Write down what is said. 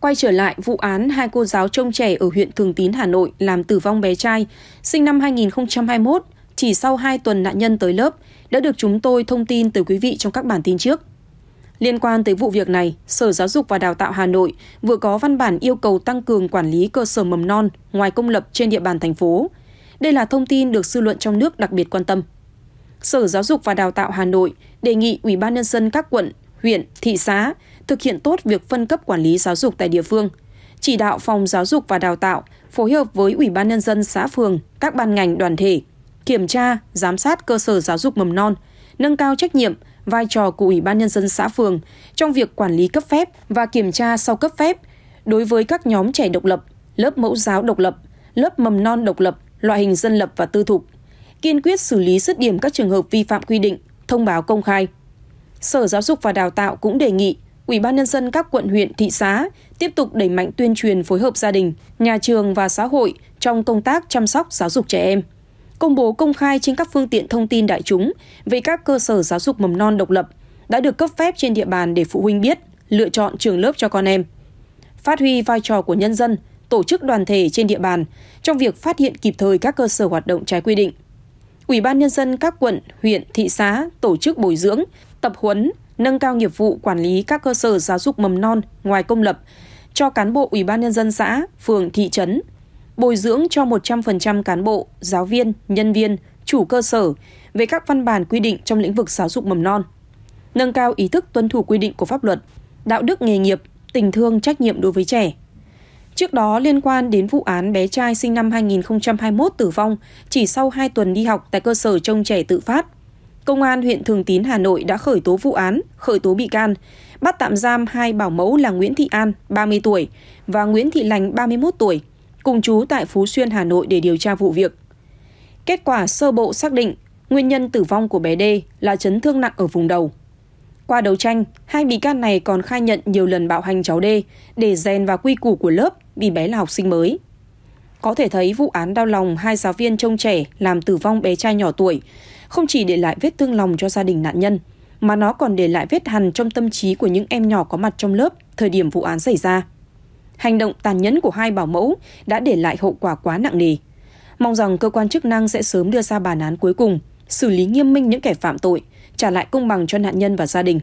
Quay trở lại vụ án hai cô giáo trông trẻ ở huyện Thường Tín, Hà Nội làm tử vong bé trai, sinh năm 2021, chỉ sau 2 tuần nạn nhân tới lớp, đã được chúng tôi thông tin từ quý vị trong các bản tin trước. Liên quan tới vụ việc này, Sở Giáo dục và Đào tạo Hà Nội vừa có văn bản yêu cầu tăng cường quản lý cơ sở mầm non ngoài công lập trên địa bàn thành phố. Đây là thông tin được dư luận trong nước đặc biệt quan tâm. Sở Giáo dục và Đào tạo Hà Nội đề nghị Ủy ban nhân dân các quận, huyện, thị xã thực hiện tốt việc phân cấp quản lý giáo dục tại địa phương, chỉ đạo phòng giáo dục và đào tạo phối hợp với Ủy ban nhân dân xã phường, các ban ngành đoàn thể kiểm tra, giám sát cơ sở giáo dục mầm non, nâng cao trách nhiệm, vai trò của Ủy ban nhân dân xã phường trong việc quản lý cấp phép và kiểm tra sau cấp phép đối với các nhóm trẻ độc lập, lớp mẫu giáo độc lập, lớp mầm non độc lập, loại hình dân lập và tư thục, kiên quyết xử lý dứt điểm các trường hợp vi phạm quy định, thông báo công khai. Sở Giáo dục và Đào tạo cũng đề nghị ủy ban nhân dân các quận huyện thị xã tiếp tục đẩy mạnh tuyên truyền phối hợp gia đình, nhà trường và xã hội trong công tác chăm sóc giáo dục trẻ em. Công bố công khai trên các phương tiện thông tin đại chúng về các cơ sở giáo dục mầm non độc lập đã được cấp phép trên địa bàn để phụ huynh biết, lựa chọn trường lớp cho con em. Phát huy vai trò của nhân dân, tổ chức đoàn thể trên địa bàn trong việc phát hiện kịp thời các cơ sở hoạt động trái quy định. Ủy ban nhân dân các quận, huyện, thị xã tổ chức bồi dưỡng, tập huấn, nâng cao nghiệp vụ quản lý các cơ sở giáo dục mầm non ngoài công lập cho cán bộ Ủy ban nhân dân xã, phường, thị trấn, bồi dưỡng cho 100% cán bộ, giáo viên, nhân viên, chủ cơ sở về các văn bản quy định trong lĩnh vực giáo dục mầm non, nâng cao ý thức tuân thủ quy định của pháp luật, đạo đức nghề nghiệp, tình thương trách nhiệm đối với trẻ. Trước đó liên quan đến vụ án bé trai sinh năm 2021 tử vong chỉ sau 2 tuần đi học tại cơ sở trông trẻ tự phát Công an huyện Thường Tín, Hà Nội đã khởi tố vụ án, khởi tố bị can, bắt tạm giam hai bảo mẫu là Nguyễn Thị An, 30 tuổi và Nguyễn Thị Lành, 31 tuổi, cùng chú tại Phú Xuyên, Hà Nội để điều tra vụ việc. Kết quả sơ bộ xác định nguyên nhân tử vong của bé D là chấn thương nặng ở vùng đầu. Qua đấu tranh, hai bị can này còn khai nhận nhiều lần bạo hành cháu D để rèn vào quy củ của lớp vì bé là học sinh mới. Có thể thấy vụ án đau lòng hai giáo viên trông trẻ làm tử vong bé trai nhỏ tuổi không chỉ để lại vết thương lòng cho gia đình nạn nhân, mà nó còn để lại vết hằn trong tâm trí của những em nhỏ có mặt trong lớp thời điểm vụ án xảy ra. Hành động tàn nhẫn của hai bảo mẫu đã để lại hậu quả quá nặng nề. Mong rằng cơ quan chức năng sẽ sớm đưa ra bản án cuối cùng, xử lý nghiêm minh những kẻ phạm tội, trả lại công bằng cho nạn nhân và gia đình.